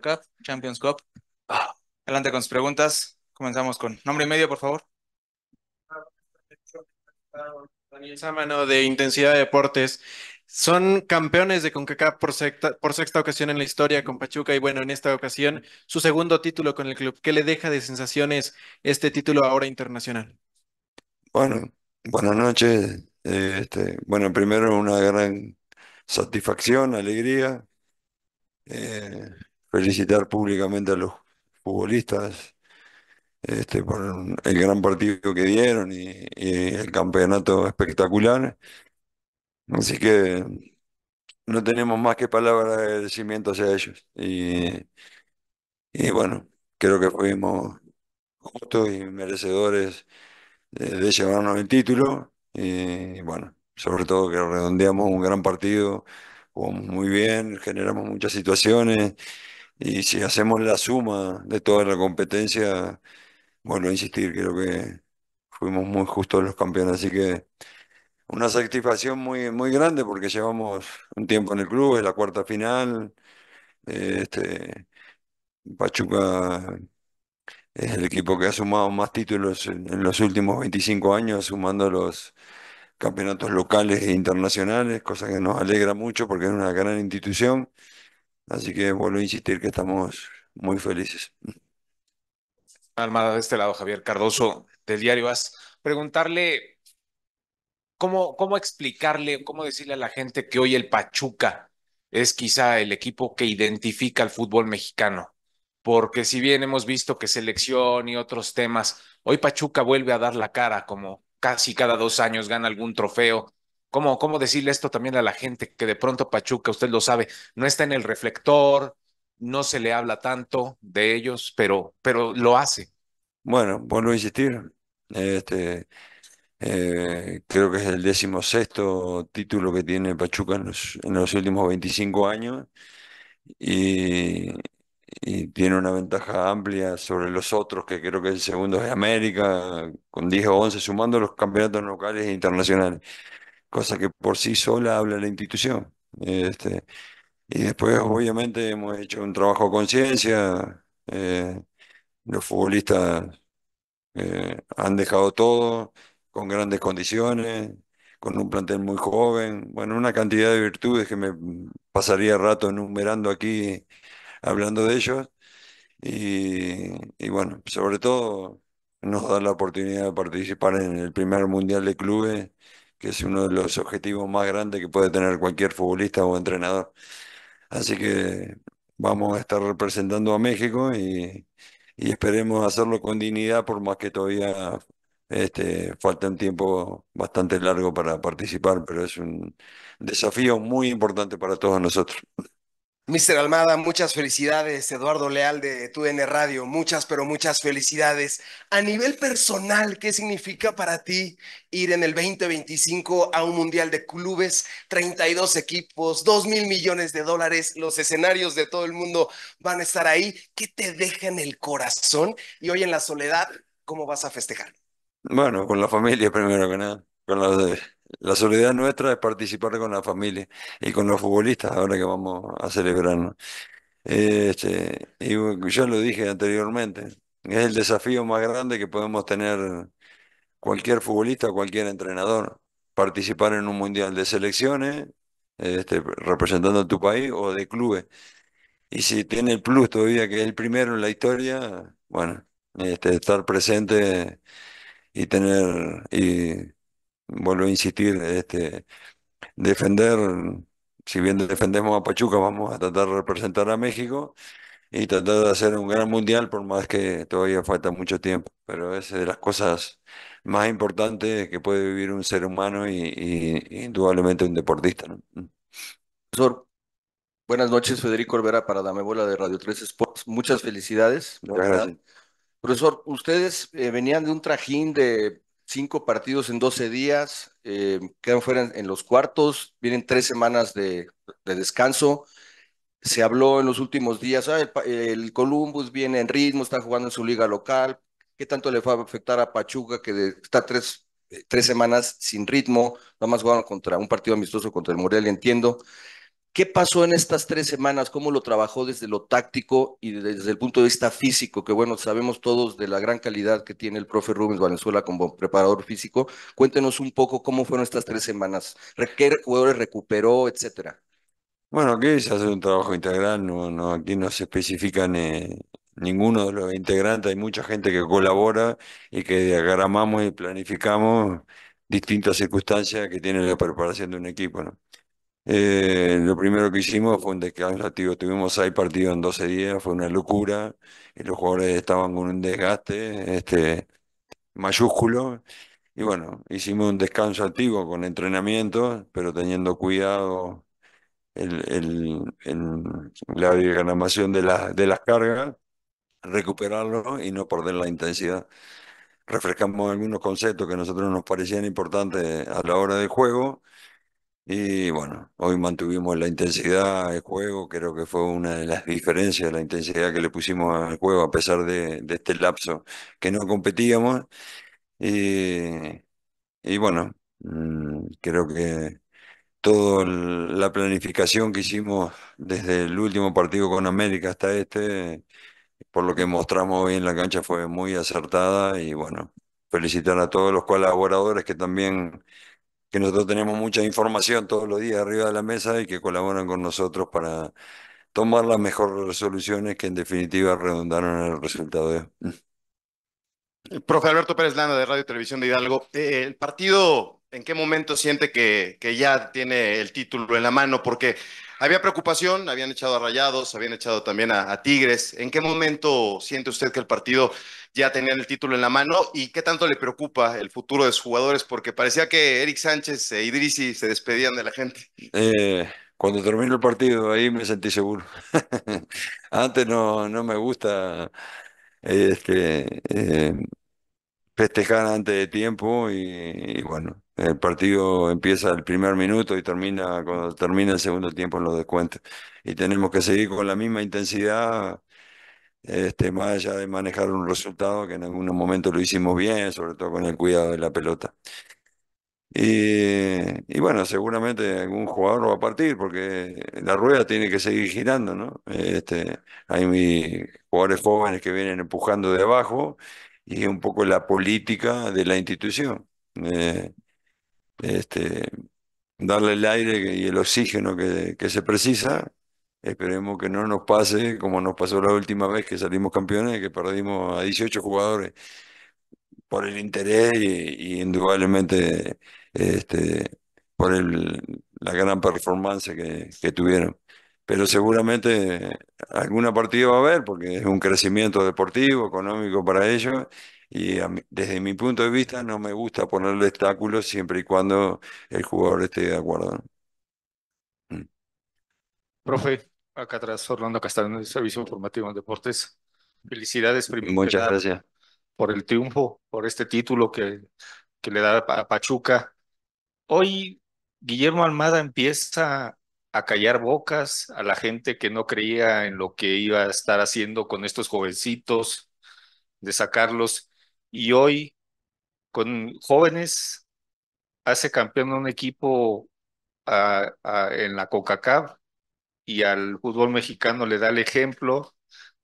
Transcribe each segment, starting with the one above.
Cup, Champions Cup. Adelante con sus preguntas. Comenzamos con nombre y medio, por favor. Daniel Sámano de Intensidad de Deportes. Son campeones de CONCACAF por sexta, por sexta ocasión en la historia con Pachuca y bueno, en esta ocasión su segundo título con el club. ¿Qué le deja de sensaciones este título ahora internacional? Bueno, buenas noches. Este, bueno, primero una gran satisfacción, alegría. Eh, felicitar públicamente a los futbolistas este, por el gran partido que dieron y, el campeonato espectacular. Así que no tenemos más que palabras de agradecimiento hacia ellos. Y, bueno, creo que fuimos justos y merecedores de, llevarnos el título. y bueno, sobre todo que redondeamos un gran partido, jugamos muy bien, generamos muchas situaciones. Y si hacemos la suma de toda la competencia, bueno a insistir, creo que fuimos muy justos los campeones. Así que una satisfacción muy, muy grande porque llevamos un tiempo en el club, es la cuarta final. Eh, este, Pachuca es el equipo que ha sumado más títulos en, en los últimos 25 años, sumando los campeonatos locales e internacionales, cosa que nos alegra mucho porque es una gran institución. Así que vuelvo a insistir que estamos muy felices. Almada de este lado, Javier Cardoso, del diario Vas. Preguntarle cómo, cómo explicarle, cómo decirle a la gente que hoy el Pachuca es quizá el equipo que identifica al fútbol mexicano. Porque si bien hemos visto que selección y otros temas, hoy Pachuca vuelve a dar la cara, como casi cada dos años gana algún trofeo, ¿Cómo, decirle esto también a la gente que de pronto Pachuca, usted lo sabe, no está en el reflector, no se le habla tanto de ellos, pero, pero lo hace? Bueno, vuelvo a insistir, este, eh, creo que es el decimosexto título que tiene Pachuca en los, últimos 25 años y, y, tiene una ventaja amplia sobre los otros, que creo que el segundo es América, con 10 o 11, sumando los campeonatos locales e internacionales cosa que por sí sola habla la institución. Este, y después, obviamente, hemos hecho un trabajo con conciencia. Eh, los futbolistas eh, han dejado todo con grandes condiciones, con un plantel muy joven. Bueno, una cantidad de virtudes que me pasaría rato enumerando aquí hablando de ellos. Y, y bueno, sobre todo nos da la oportunidad de participar en el primer Mundial de Clubes que es uno de los objetivos más grandes que puede tener cualquier futbolista o entrenador. Así que vamos a estar representando a México y, y esperemos hacerlo con dignidad, por más que todavía este, falta un tiempo bastante largo para participar, pero es un desafío muy importante para todos nosotros. Mister Almada, muchas felicidades. Eduardo Leal de TUDN Radio, muchas, pero muchas felicidades. A nivel personal, ¿qué significa para ti ir en el 2025 a un Mundial de Clubes? 32 equipos, 2 mil millones de dólares, los escenarios de todo el mundo van a estar ahí. ¿Qué te deja en el corazón? Y hoy en la soledad, ¿cómo vas a festejar? Bueno, con la familia primero que nada, con los la solidaridad nuestra es participar con la familia y con los futbolistas ahora que vamos a celebrarnos. Este, y yo lo dije anteriormente, es el desafío más grande que podemos tener cualquier futbolista, cualquier entrenador, participar en un mundial de selecciones, este, representando a tu país o de clubes. Y si tiene el plus todavía que es el primero en la historia, bueno, este, estar presente y tener y vuelvo a insistir, este, defender, si bien defendemos a Pachuca, vamos a tratar de representar a México y tratar de hacer un gran mundial, por más que todavía falta mucho tiempo. Pero es de las cosas más importantes que puede vivir un ser humano y, indudablemente un deportista. Mm. Profesor, buenas noches, Federico Olvera para Dame Bola de Radio 3 Sports. Muchas felicidades. gracias. Profesor, ustedes eh, venían de un trajín de cinco partidos en doce días, eh, quedan fuera en, los cuartos, vienen tres semanas de, descanso. Se habló en los últimos días, ah, el, Columbus viene en ritmo, está jugando en su liga local. ¿Qué tanto le fue a afectar a Pachuca que está tres, eh, tres, semanas sin ritmo? Nada más jugaron contra un partido amistoso contra el Morelia, entiendo. ¿Qué pasó en estas tres semanas? ¿Cómo lo trabajó desde lo táctico y desde el punto de vista físico? Que bueno, sabemos todos de la gran calidad que tiene el profe Rubens Valenzuela como preparador físico. Cuéntenos un poco cómo fueron estas tres semanas, qué jugadores recuperó, etcétera. Bueno, aquí se hace un trabajo integral, no, no aquí no se especifican ninguno de los integrantes, hay mucha gente que colabora y que diagramamos y planificamos distintas circunstancias que tiene la preparación de un equipo, ¿no? Eh, lo primero que hicimos fue un descanso activo Tuvimos seis partidos en 12 días, fue una locura. Y los jugadores estaban con un desgaste este, mayúsculo. Y bueno, hicimos un descanso activo con entrenamiento, pero teniendo cuidado en la diagramación de, de las cargas, recuperarlo y no perder la intensidad. Refrescamos algunos conceptos que a nosotros nos parecían importantes a la hora del juego y bueno, hoy mantuvimos la intensidad del juego, creo que fue una de las diferencias, la intensidad que le pusimos al juego a pesar de, este lapso que no competíamos. Y, eh, y bueno, mm, creo que toda la planificación que hicimos desde el último partido con América hasta este, por lo que mostramos hoy en la cancha fue muy acertada y bueno, felicitar a todos los colaboradores que también que nosotros tenemos mucha información todos los días arriba de la mesa y que colaboran con nosotros para tomar las mejores resoluciones que en definitiva redundaron en el resultado de... Eh, profe Alberto Pérez Landa de Radio y Televisión de Hidalgo, eh, el partido, ¿en qué momento siente que, que, ya tiene el título en la mano? Porque había preocupación, habían echado a Rayados, habían echado también a, Tigres. ¿En qué momento siente usted que el partido ya tenía el título en la mano y qué tanto le preocupa el futuro de sus jugadores? Porque parecía que Eric Sánchez e Idrisi se despedían de la gente. Eh, cuando terminó el partido, ahí me sentí seguro. Antes no, no me gusta eh, este, eh, festejar antes de tiempo y bueno, el partido empieza el primer minuto y termina cuando termina el segundo tiempo en los descuentos. Y tenemos que seguir con la misma intensidad, este, más allá de manejar un resultado que en algunos momentos lo hicimos bien, sobre todo con el cuidado de la pelota. Y, bueno, seguramente algún jugador va a partir porque la rueda tiene que seguir girando, ¿no? Este, hay jugadores jóvenes que vienen empujando de abajo y un poco la política de la institución. Eh, este, darle el aire y el oxígeno que, se precisa. Esperemos que no nos pase como nos pasó la última vez que salimos campeones, que perdimos a 18 jugadores por el interés y, indudablemente este, por la gran performance que, tuvieron. Pero seguramente alguna partida va a haber porque es un crecimiento deportivo, económico para ellos y desde mi punto de vista no me gusta ponerle obstáculos siempre y cuando el jugador esté de acuerdo. Mm. Profe, acá atrás Orlando Castaño del Servicio Informativo en Deportes. Felicidades primero. Muchas gracias. Por el triunfo, por este título que, que le da a Pachuca. Hoy Guillermo Almada empieza a callar bocas a la gente que no creía en lo que iba a estar haciendo con estos jovencitos, de sacarlos y hoy con jóvenes hace campeón de un equipo en la coca CONCACAF y al fútbol mexicano le da el ejemplo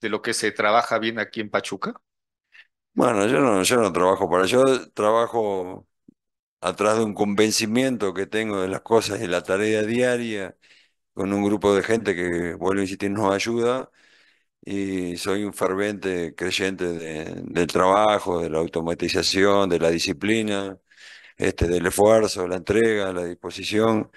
de lo que se trabaja bien aquí en Pachuca? Bueno, yo no, yo no trabajo para, yo trabajo atrás de un convencimiento que tengo de las cosas y la tarea diaria con un grupo de gente que, vuelvo a insistir, nos ayuda y soy un ferviente creyente del trabajo, de la automatización, de la disciplina, este, del esfuerzo, la entrega, la disposición.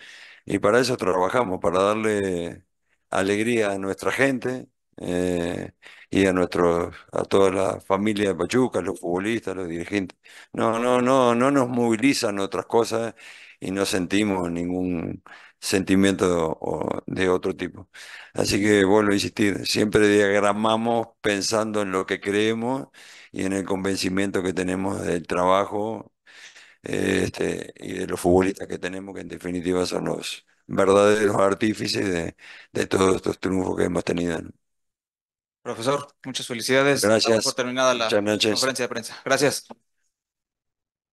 Y para eso trabajamos, para darle alegría a nuestra gente eh, y a nuestros, a toda la familia de Pachuca, los futbolistas, los dirigentes. No, no, no, no nos movilizan otras cosas y no sentimos ningún sentimientos de otro tipo. Así que vuelvo a insistir, siempre diagramamos pensando en lo que creemos y en el convencimiento que tenemos del trabajo eh, este, y de los futbolistas que tenemos, que en definitiva son los verdaderos artífices de, todos estos triunfos que hemos tenido. Profesor, muchas felicidades. Gracias. por terminada la conferencia de prensa. Gracias.